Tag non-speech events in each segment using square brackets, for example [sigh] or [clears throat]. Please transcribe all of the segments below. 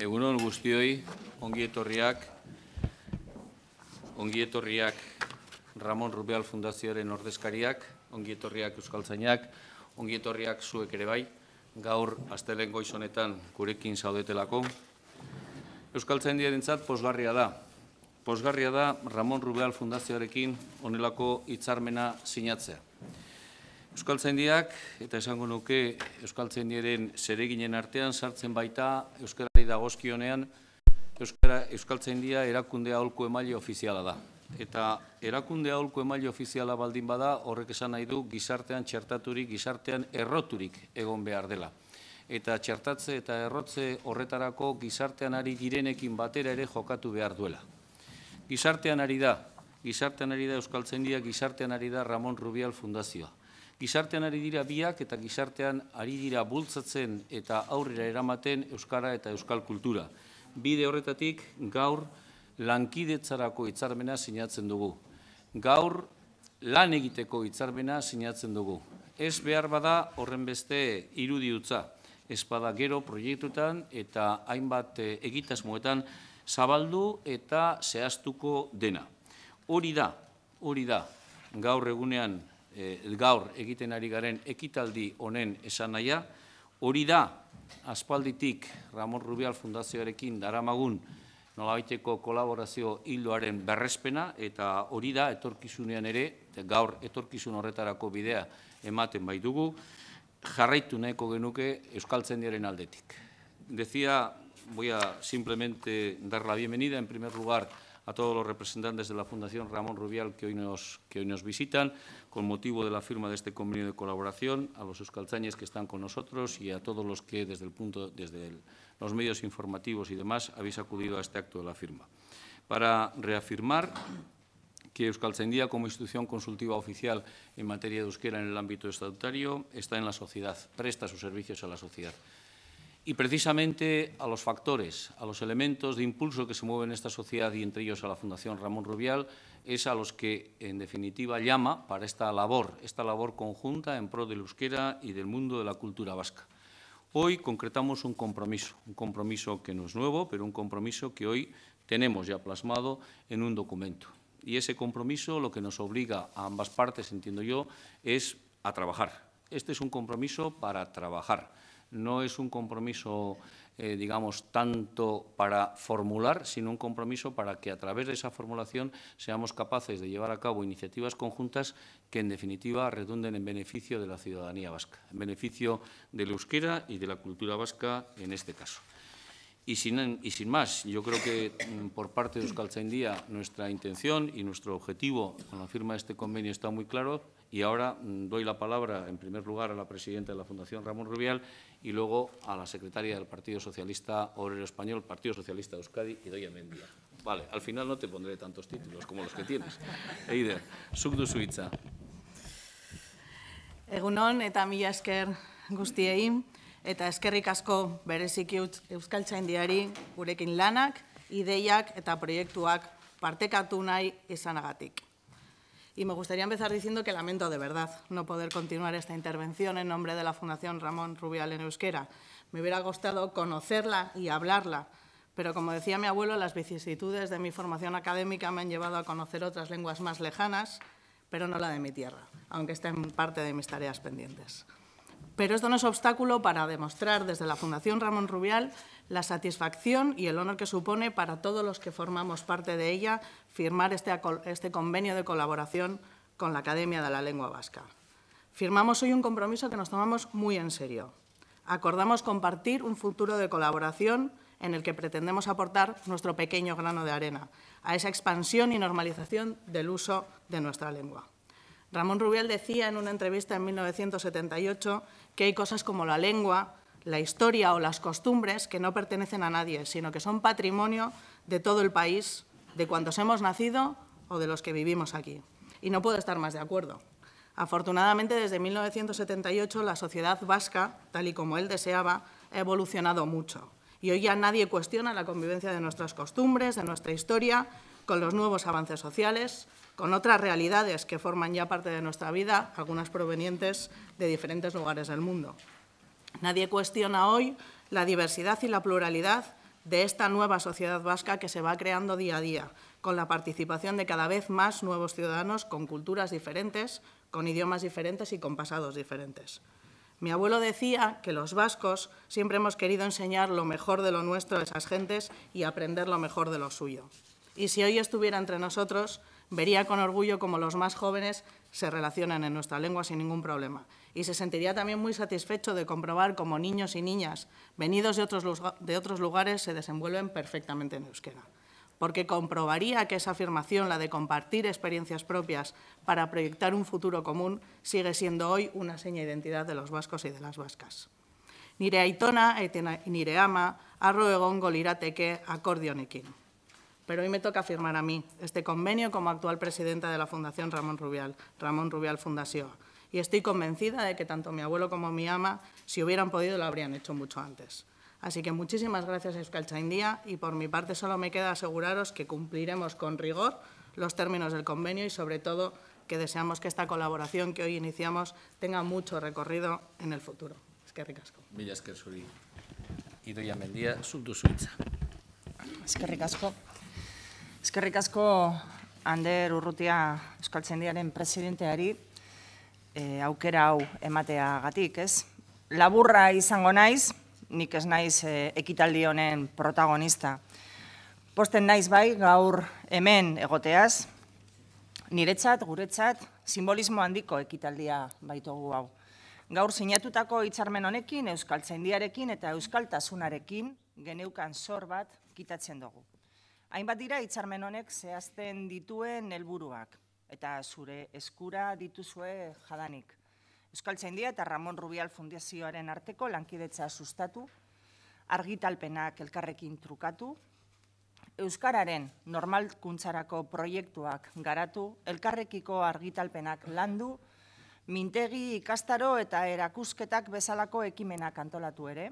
Egun guztioi, ongi etorriak, ongi etorriak Ramon Rubial Fundazioaren ordezkariak, ongi etorriak Euskal Zainak, ongi etorriak zuek ere bai, gaur astelen goizonetan gurekin zaudetelako. Euskal Zain diaren posgarria da. Posgarria da Ramon Rubial Fundazioarekin onelako itzarmena sinatzea. Euskal Zendiak, eta esango nuke Euskal Zendiaren zereginen artean sartzen baita Euskal Zendia dagozkionean Euskal Zendia erakundea aholko emaile ofiziala da. Eta erakundea aholko emaile ofiziala baldin bada horrek esan nahi du gizartean txertaturik, gizartean erroturik egon behar dela. Eta txertatze eta errotze horretarako gizartean ari direnekin batera ere jokatu behar duela. Gizartean ari da, gizartean ari da Euskal Zendia, gizartean ari da Ramon Rubial Fundazioa gizartean ari dira biak eta gizartean ari dira bultzatzen eta aurrera eramaten Euskara eta Euskal kultura. Bide horretatik gaur lankidetzarako itzarmena sinatzen dugu. Gaur lan egiteko itzarmena sinatzen dugu. Ez behar bada horren beste irudi utza. Ez bada gero proiektutan eta hainbat eh, egitasmoetan zabaldu eta zehaztuko dena. Hori da, hori da, gaur egunean Eh, gaur egiten ari garen ekitaldi honen esan naia, hori da, aspalditik Ramon Rubial Fundazioarekin daramagun nolabaiteko kolaborazio hiloaren berrespena, eta hori da, etorkizunean ere, gaur etorkizun horretarako bidea ematen bai dugu, jarraitu nahiko genuke Euskaltzen diaren aldetik. Dezia, voy a simplemente dar la bienvenida en primer lugar a todos los representantes de la Fundación Ramón Rubial que hoy nos, visitan, con motivo de la firma de este convenio de colaboración, a los euskalzañes que están con nosotros y a todos los que desde, el punto, desde los medios informativos y demás habéis acudido a este acto de la firma. Para reafirmar que Euskaltzaindia como institución consultiva oficial en materia de euskera en el ámbito estatutario está en la sociedad, presta sus servicios a la sociedad y precisamente a los factores, a los elementos de impulso que se mueven en esta sociedad y entre ellos a la Fundación Ramón Rubial, es a los que en definitiva llama para esta labor, esta labor conjunta en pro del euskera y del mundo de la cultura vasca. Hoy concretamos un compromiso, un compromiso que no es nuevo, pero un compromiso que hoy tenemos ya plasmado en un documento. Y ese compromiso lo que nos obliga a ambas partes, entiendo yo, es a trabajar. Este es un compromiso para trabajar no es un compromiso, eh, digamos, tanto para formular, sino un compromiso para que a través de esa formulación seamos capaces de llevar a cabo iniciativas conjuntas que, en definitiva, redunden en beneficio de la ciudadanía vasca, en beneficio del euskera y de la cultura vasca en este caso. Y sin, más, yo creo que mm, por parte de Euskaltzaindia nuestra intención y nuestro objetivo con la firma de este convenio está muy claro. Y ahora mm, doy la palabra, en primer lugar, a la presidenta de la Fundación Ramón Rubial y luego a la secretaria del Partido Socialista Obrero Español, Partido Socialista y Euskadi, Idoia Mendia. Vale, al final no te pondré tantos títulos como los que tienes. [laughs] Eider, Subdu Suiza. Egunon eta mila esker guztiei, eta eskerrik asko bereziki Euskal Txaindiari gurekin lanak, ideiak eta proiektuak partekatu nahi izanagatik. Y me gustaría empezar diciendo que lamento de verdad no poder continuar esta intervención en nombre de la Fundación Ramón Rubial en Euskera. Me hubiera gustado conocerla y hablarla, pero como decía mi abuelo, las vicisitudes de mi formación académica me han llevado a conocer otras lenguas más lejanas, pero no la de mi tierra, aunque estén en parte de mis tareas pendientes. Pero esto no es obstáculo para demostrar desde la Fundación Ramón Rubial la satisfacción y el honor que supone para todos los que formamos parte de ella firmar este, este, convenio de colaboración con la Academia de la Lengua Vasca. Firmamos hoy un compromiso que nos tomamos muy en serio. Acordamos compartir un futuro de colaboración en el que pretendemos aportar nuestro pequeño grano de arena a esa expansión y normalización del uso de nuestra lengua. Ramón Rubial decía en una entrevista en 1978 que hay cosas como la lengua, la historia o las costumbres que no pertenecen a nadie, sino que son patrimonio de todo el país, de cuantos hemos nacido o de los que vivimos aquí. Y no puedo estar más de acuerdo. Afortunadamente, desde 1978, la sociedad vasca, tal y como él deseaba, ha evolucionado mucho. Y hoy ya nadie cuestiona la convivencia de nuestras costumbres, de nuestra historia con los nuevos avances sociales, con otras realidades que forman ya parte de nuestra vida, algunas provenientes de diferentes lugares del mundo. Nadie cuestiona hoy la diversidad y la pluralidad de esta nueva sociedad vasca que se va creando día a día, con la participación de cada vez más nuevos ciudadanos con culturas diferentes, con idiomas diferentes y con pasados diferentes. Mi abuelo decía que los vascos siempre hemos querido enseñar lo mejor de lo nuestro a esas gentes y aprender lo mejor de lo suyo y si hoy estuviera entre nosotros, vería con orgullo cómo los más jóvenes se relacionan en nuestra lengua sin ningún problema. Y se sentiría también muy satisfecho de comprobar cómo niños y niñas venidos de otros, lugares se desenvuelven perfectamente en euskera. Porque comprobaría que esa afirmación, la de compartir experiencias propias para proyectar un futuro común, sigue siendo hoy una seña de identidad de los vascos y de las vascas. Nireaitona aitona nire ama, pero hoy me toca firmar a mí este convenio como actual presidenta de la Fundación Ramón Rubial, Ramón Rubial Fundación. Y estoy convencida de que tanto mi abuelo como mi ama, si hubieran podido, lo habrían hecho mucho antes. Así que muchísimas gracias, Euskal Chaindía, y por mi parte solo me queda aseguraros que cumpliremos con rigor los términos del convenio y, sobre todo, que deseamos que esta colaboración que hoy iniciamos tenga mucho recorrido en el futuro. Es que ricasco. Mendía, Es Eskerrik asko Ander Urrutia Euskaltzendiaren presidenteari e, aukera hau emateagatik, ez? Laburra izango naiz, nik ez naiz e, ekitaldi honen protagonista. Posten naiz bai gaur hemen egoteaz. Niretzat, guretzat simbolismo handiko ekitaldia baitugu hau. Gaur sinatutako hitzarmen honekin Euskaltzendiarekin eta euskaltasunarekin geneukan zor bat kitatzen dugu. Hainbat dira hitzarmen honek zehazten dituen helburuak eta zure eskura dituzue jadanik. Euskal Txendia eta Ramon Rubial Fundazioaren arteko lankidetza sustatu, argitalpenak elkarrekin trukatu, Euskararen normalkuntzarako proiektuak garatu, elkarrekiko argitalpenak landu, mintegi ikastaro eta erakusketak bezalako ekimenak antolatu ere,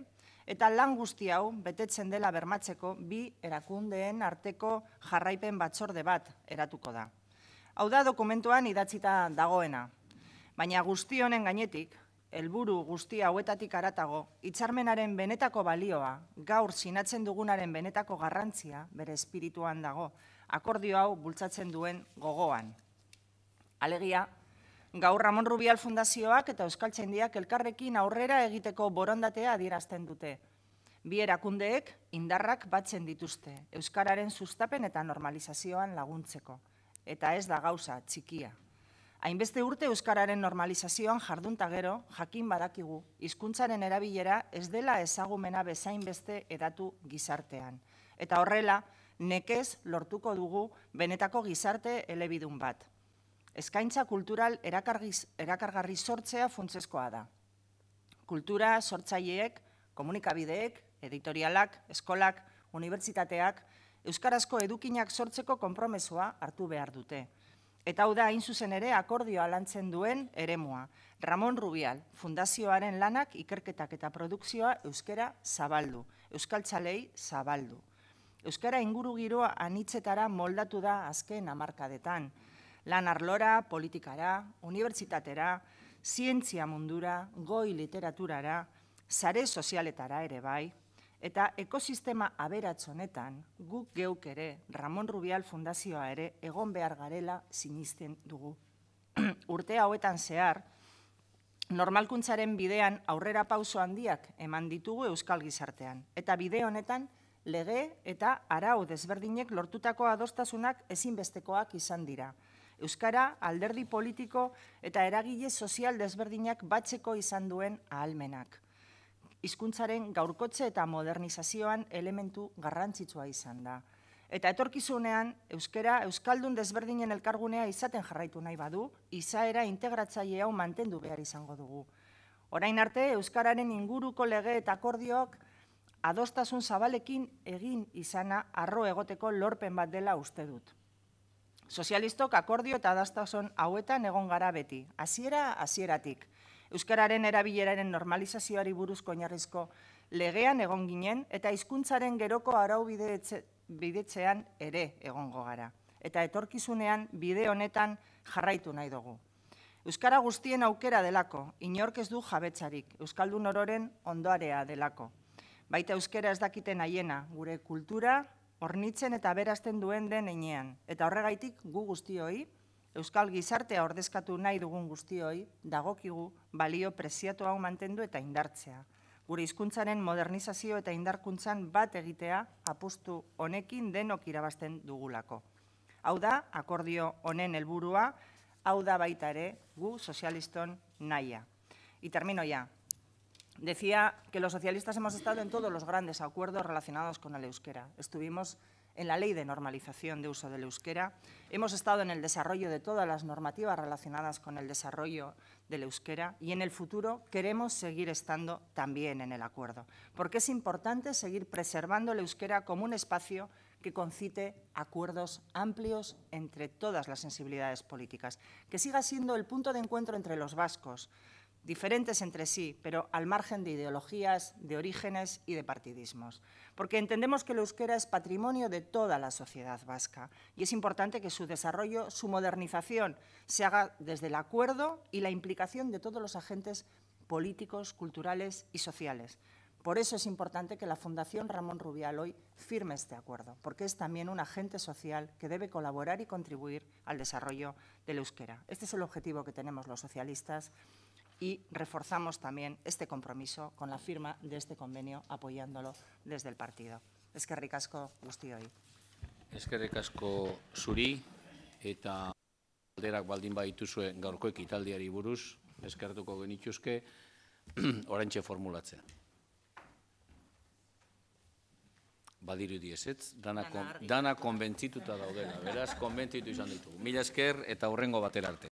eta lan guzti hau betetzen dela bermatzeko bi erakundeen arteko jarraipen batzorde bat eratuko da. Hau da dokumentuan idatzita dagoena, baina guzti honen gainetik, helburu guzti hauetatik aratago, itxarmenaren benetako balioa, gaur sinatzen dugunaren benetako garrantzia, bere espirituan dago, akordio hau bultzatzen duen gogoan. Alegia, Gaur Ramon Rubial Fundazioak eta Euskal Txendiak elkarrekin aurrera egiteko borondatea adierazten dute. Bi erakundeek indarrak batzen dituzte, Euskararen sustapen eta normalizazioan laguntzeko. Eta ez da gauza, txikia. Hainbeste urte Euskararen normalizazioan jardunta gero, jakin badakigu, hizkuntzaren erabilera ez dela ezagumena bezainbeste edatu gizartean. Eta horrela, nekez lortuko dugu benetako gizarte elebidun bat eskaintza kultural erakargarri sortzea funtsezkoa da. Kultura, sortzaileek, komunikabideek, editorialak, eskolak, unibertsitateak, euskarazko edukinak sortzeko konpromesoa hartu behar dute. Eta hau da, hain zuzen ere, akordioa lantzen duen eremua. Ramon Rubial, fundazioaren lanak ikerketak eta produkzioa euskera zabaldu, Euskal euskaltzalei zabaldu. Euskara inguru giroa anitzetara moldatu da azken amarkadetan lan arlora, politikara, unibertsitatera, zientzia mundura, goi literaturara, sare sozialetara ere bai, eta ekosistema aberatzonetan guk geuk ere Ramon Rubial Fundazioa ere egon behar garela sinisten dugu. [clears throat] Urte hauetan zehar, Normalkuntzaren bidean aurrera pauso handiak eman ditugu Euskal Gizartean. Eta bide honetan lege eta arau desberdinek lortutako adostasunak ezinbestekoak izan dira. Euskara alderdi politiko eta eragile sozial desberdinak batzeko izan duen ahalmenak. Hizkuntzaren gaurkotze eta modernizazioan elementu garrantzitsua izan da. Eta etorkizunean, Euskara Euskaldun desberdinen elkargunea izaten jarraitu nahi badu, izaera integratzaile hau mantendu behar izango dugu. Orain arte, Euskararen inguruko lege eta akordiok adostasun zabalekin egin izana arro egoteko lorpen bat dela uste dut. Sozialistok akordio eta adaztason hauetan egon gara beti, hasiera hasieratik. Euskararen erabileraren normalizazioari buruzko oinarrizko legean egon ginen eta hizkuntzaren geroko arau bidetzean ere egongo gara. Eta etorkizunean bide honetan jarraitu nahi dugu. Euskara guztien aukera delako, inork ez du jabetzarik, Euskaldun ororen ondoarea delako. Baita Euskara ez dakiten haiena, gure kultura, hornitzen eta berazten duen den einean, eta horregaitik gu guztioi, Euskal Gizartea ordezkatu nahi dugun guztioi, dagokigu balio preziatu hau mantendu eta indartzea. Gure hizkuntzaren modernizazio eta indarkuntzan bat egitea apustu honekin denok irabazten dugulako. Hau da, akordio honen helburua, hau da baita ere gu sozialiston naia. I termino ja, Decía que los socialistas hemos estado en todos los grandes acuerdos relacionados con el euskera. Estuvimos en la ley de normalización de uso del euskera, hemos estado en el desarrollo de todas las normativas relacionadas con el desarrollo del euskera y en el futuro queremos seguir estando también en el acuerdo, porque es importante seguir preservando el euskera como un espacio que concite acuerdos amplios entre todas las sensibilidades políticas, que siga siendo el punto de encuentro entre los vascos, diferentes entre sí, pero al margen de ideologías, de orígenes y de partidismos. Porque entendemos que el euskera es patrimonio de toda la sociedad vasca y es importante que su desarrollo, su modernización, se haga desde el acuerdo y la implicación de todos los agentes políticos, culturales y sociales. Por eso es importante que la Fundación Ramón Rubial hoy firme este acuerdo, porque es también un agente social que debe colaborar y contribuir al desarrollo del euskera. Este es el objetivo que tenemos los socialistas y reforzamos también este compromiso con la firma de este convenio, apoyándolo desde el partido. Es que ricasco guzti hoy. Es que ricasco eta alderak baldin badituzue gaurko ekitaldiari buruz, eskertuko genituzke, [clears throat] orantxe formulatzea. Badirudi ezetz, dana, dana konbentzituta daudela, beraz, konbentzitu izan ditugu. Mila esker eta horrengo batera arte.